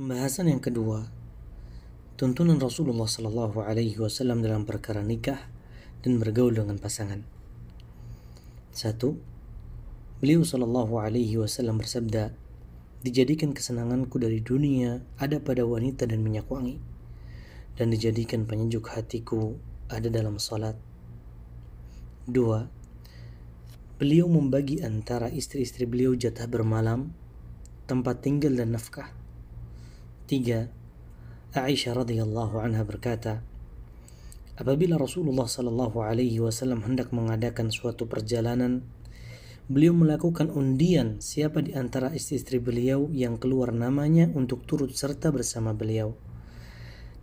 Pembahasan yang kedua, tuntunan Rasulullah Shallallahu Alaihi Wasallam dalam perkara nikah dan bergaul dengan pasangan. Satu, beliau Shallallahu Alaihi Wasallam bersabda, dijadikan kesenanganku dari dunia ada pada wanita dan minyak wangi, dan dijadikan penyejuk hatiku ada dalam salat. Dua, beliau membagi antara istri-istri beliau jatah bermalam, tempat tinggal dan nafkah 3 Aisyah radhiyallahu anha berkata, apabila Rasulullah sallallahu alaihi wasallam hendak mengadakan suatu perjalanan, beliau melakukan undian siapa di antara istri-istri beliau yang keluar namanya untuk turut serta bersama beliau.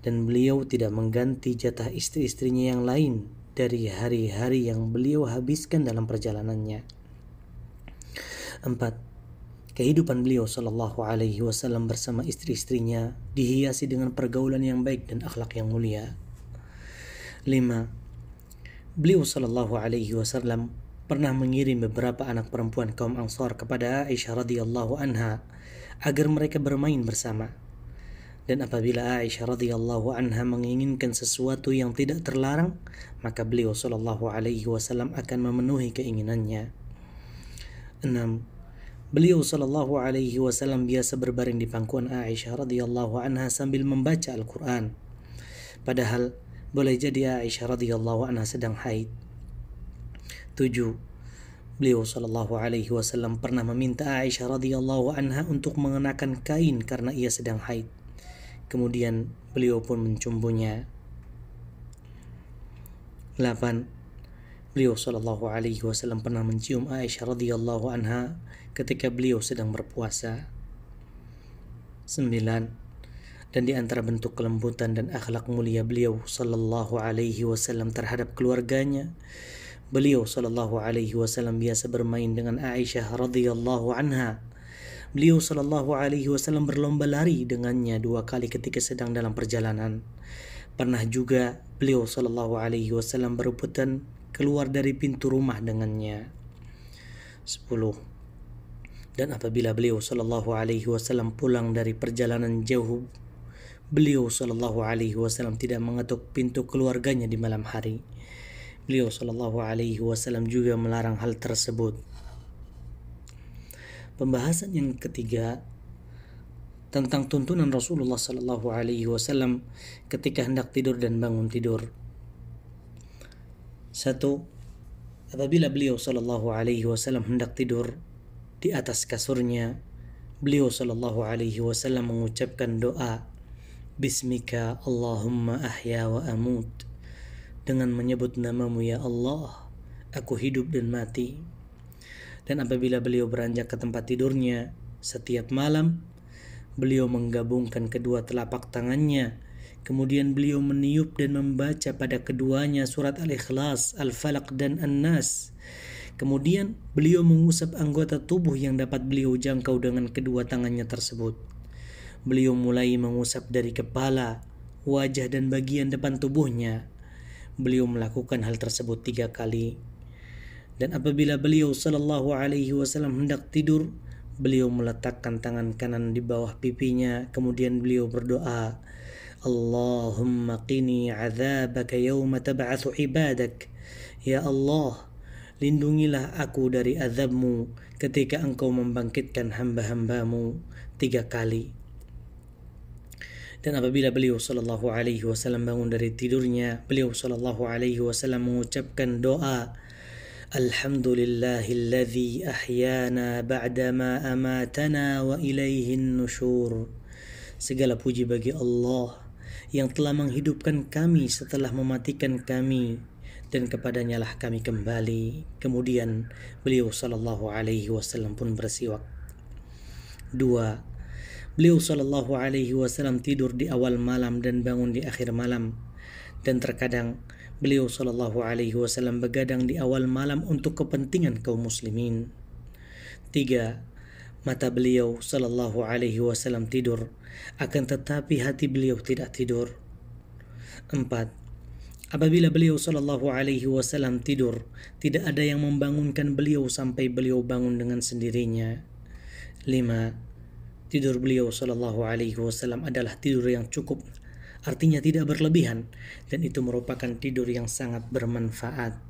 Dan beliau tidak mengganti jatah istri-istrinya yang lain dari hari-hari yang beliau habiskan dalam perjalanannya. 4. Kehidupan beliau Shallallahu Alaihi Wasallam bersama istri-istrinya dihiasi dengan pergaulan yang baik dan akhlak yang mulia. 5. Beliau Shallallahu Alaihi Wasallam pernah mengirim beberapa anak perempuan kaum Ansar kepada Aisyah radhiyallahu anha agar mereka bermain bersama. Dan apabila Aisyah radhiyallahu anha menginginkan sesuatu yang tidak terlarang, maka beliau Shallallahu alaihi wasallam akan memenuhi keinginannya. 6 Beliau sallallahu Alaihi Wasallam biasa berbaring di pangkuan Aisyah radhiyallahu anha sambil membaca Al-Quran. Padahal boleh jadi Aisyah radhiyallahu anha sedang haid. 7. Beliau sallallahu Alaihi Wasallam pernah meminta Aisyah radhiyallahu anha untuk mengenakan kain karena ia sedang haid. Kemudian beliau pun mencumbunya. 8. Beliau Shallallahu Alaihi Wasallam pernah mencium Aisyah radhiyallahu anha ketika beliau sedang berpuasa. 9. Dan di antara bentuk kelembutan dan akhlak mulia beliau Shallallahu Alaihi Wasallam terhadap keluarganya, beliau Shallallahu Alaihi Wasallam biasa bermain dengan Aisyah radhiyallahu anha. Beliau Shallallahu Alaihi Wasallam berlomba lari dengannya dua kali ketika sedang dalam perjalanan. Pernah juga beliau Shallallahu Alaihi Wasallam berebutan keluar dari pintu rumah dengannya. 10. Dan apabila beliau sallallahu alaihi wasallam pulang dari perjalanan jauh, beliau sallallahu alaihi wasallam tidak mengetuk pintu keluarganya di malam hari. Beliau sallallahu alaihi wasallam juga melarang hal tersebut. Pembahasan yang ketiga tentang tuntunan Rasulullah sallallahu alaihi wasallam ketika hendak tidur dan bangun tidur. Satu, apabila beliau sallallahu Alaihi Wasallam hendak tidur di atas kasurnya, beliau sallallahu Alaihi Wasallam mengucapkan doa Bismika Allahumma ahya wa amut dengan menyebut namamu ya Allah, aku hidup dan mati. Dan apabila beliau beranjak ke tempat tidurnya, setiap malam beliau menggabungkan kedua telapak tangannya Kemudian beliau meniup dan membaca pada keduanya surat Al-Ikhlas, Al-Falaq dan An-Nas. Kemudian beliau mengusap anggota tubuh yang dapat beliau jangkau dengan kedua tangannya tersebut. Beliau mulai mengusap dari kepala, wajah dan bagian depan tubuhnya. Beliau melakukan hal tersebut tiga kali. Dan apabila beliau sallallahu alaihi wasallam hendak tidur, beliau meletakkan tangan kanan di bawah pipinya, kemudian beliau berdoa. Allahumma qini azabaka yawma tab'atsu ibadak. Ya Allah, lindungilah aku dari azabmu ketika engkau membangkitkan hamba-hambamu tiga kali. Dan apabila beliau sallallahu alaihi wasallam bangun dari tidurnya, beliau sallallahu alaihi wasallam mengucapkan doa, Alhamdulillahilladzi ahyana ba'dama amatana wa ilaihin nusyur. Segala puji bagi Allah yang telah menghidupkan kami setelah mematikan kami dan kepadanyalah kami kembali. Kemudian beliau sallallahu alaihi wasallam pun bersiwak. Dua, Beliau sallallahu alaihi wasallam tidur di awal malam dan bangun di akhir malam. Dan terkadang beliau sallallahu alaihi wasallam begadang di awal malam untuk kepentingan kaum muslimin. Tiga, Mata beliau sallallahu alaihi wasallam tidur, akan tetapi hati beliau tidak tidur. 4. Apabila beliau sallallahu alaihi wasallam tidur, tidak ada yang membangunkan beliau sampai beliau bangun dengan sendirinya. 5. Tidur beliau sallallahu alaihi wasallam adalah tidur yang cukup, artinya tidak berlebihan dan itu merupakan tidur yang sangat bermanfaat.